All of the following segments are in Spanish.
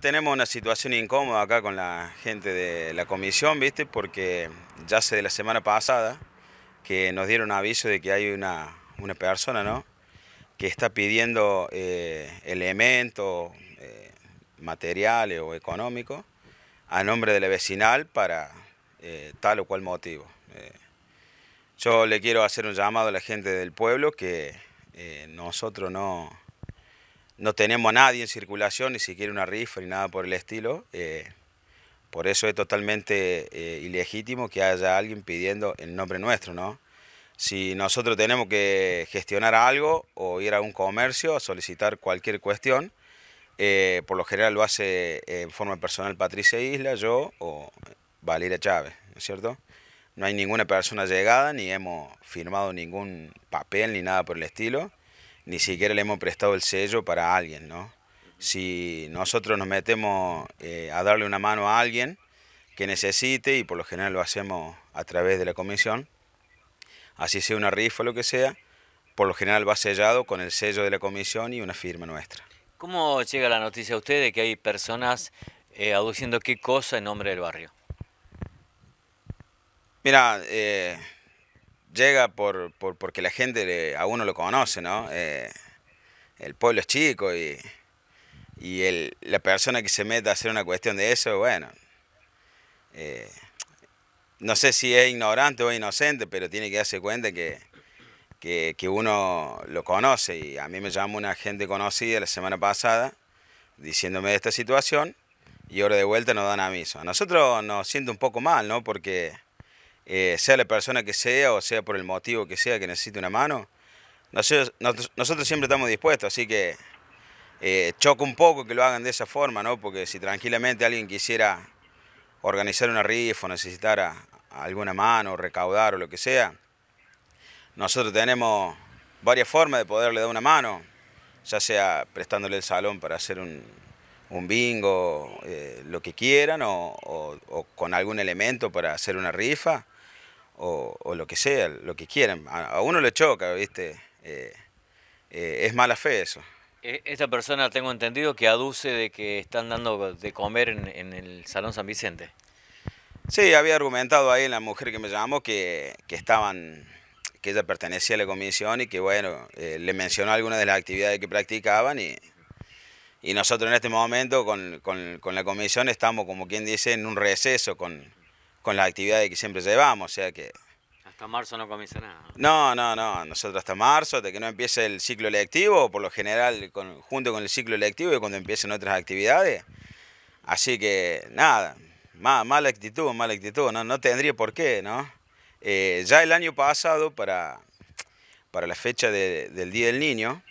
tenemos una situación incómoda acá con la gente de la comisión, ¿viste? Porque ya hace de la semana pasada que nos dieron aviso de que hay una, una persona, ¿no? Que está pidiendo eh, elementos eh, materiales o económicos a nombre de la vecinal para eh, tal o cual motivo. yo le quiero hacer un llamado a la gente del pueblo que nosotros no no tenemos a nadie en circulación, ni siquiera una rifa ni nada por el estilo. Eh, por eso es totalmente eh, ilegítimo que haya alguien pidiendo el nombre nuestro, ¿no? Si nosotros tenemos que gestionar algo o ir a un comercio a solicitar cualquier cuestión, eh, por lo general lo hace en forma personal Patricia Isla, yo o Valeria Chávez, es cierto? No hay ninguna persona llegada, ni hemos firmado ningún papel ni nada por el estilo ni siquiera le hemos prestado el sello para alguien, ¿no? Si nosotros nos metemos eh, a darle una mano a alguien que necesite, y por lo general lo hacemos a través de la comisión, así sea una rifa o lo que sea, por lo general va sellado con el sello de la comisión y una firma nuestra. ¿Cómo llega la noticia a usted de que hay personas eh, aduciendo qué cosa en nombre del barrio? Mira, eh, llega por, por, porque la gente a uno lo conoce, ¿no? Eh, el pueblo es chico y, la persona que se meta a hacer una cuestión de eso, bueno, eh, no sé si es ignorante o inocente, pero tiene que darse cuenta que, que, que, uno lo conoce. Y a mí me llamó una gente conocida la semana pasada diciéndome de esta situación y ahora de vuelta nos dan aviso. A nosotros nos siente un poco mal, ¿no? Porque eh, sea la persona que sea o sea por el motivo que sea que necesite una mano, nosotros, siempre estamos dispuestos, así que eh, choca un poco que lo hagan de esa forma, porque si tranquilamente alguien quisiera organizar una rifa o necesitara alguna mano, recaudar o lo que sea, nosotros tenemos varias formas de poderle dar una mano, ya sea prestándole el salón para hacer un, bingo, eh, lo que quieran, o, con algún elemento para hacer una rifa, o, lo que sea, lo que quieran. A, uno le choca, ¿viste? Eh, eh, es mala fe eso. E, esta persona tengo entendido que aduce de que están dando de comer en, el Salón San Vicente. Sí, había argumentado ahí la mujer que me llamó que, que estaban que ella pertenecía a la comisión y que bueno, eh, le mencionó algunas de las actividades que practicaban y, y nosotros en este momento con la comisión estamos como quien dice en un receso con, con las actividades que siempre llevamos, o sea que... Hasta marzo no comienza nada. No, no, no, nosotros hasta marzo, hasta que no empiece el ciclo electivo, por lo general junto con el ciclo electivo y cuando empiecen otras actividades. Así que nada, mal, mala actitud, mala actitud, no, no tendría por qué, ¿no? Eh, ya el año pasado, para, para la fecha del Día del Niño,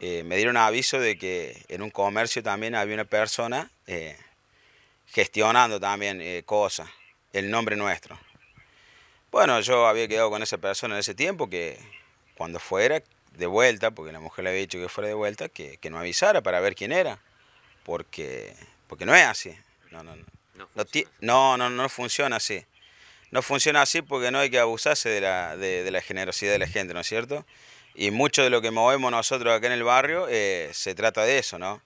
eh, me dieron aviso de que en un comercio también había una persona eh, gestionando también cosas el nombre nuestro. Bueno, yo había quedado con esa persona en ese tiempo que cuando fuera de vuelta, porque la mujer le había dicho que fuera de vuelta, que, no avisara para ver quién era, porque, porque no es así. No, no, no. No, no, no, funciona así. No funciona así porque no hay que abusarse de la, de, la generosidad de la gente, ¿no es cierto? Y mucho de lo que movemos nosotros acá en el barrio eh, se trata de eso, ¿no?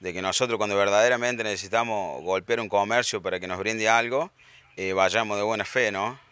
De que nosotros cuando verdaderamente necesitamos golpear un comercio para que nos brinde algo, eh, vayamos de buena fe, ¿no?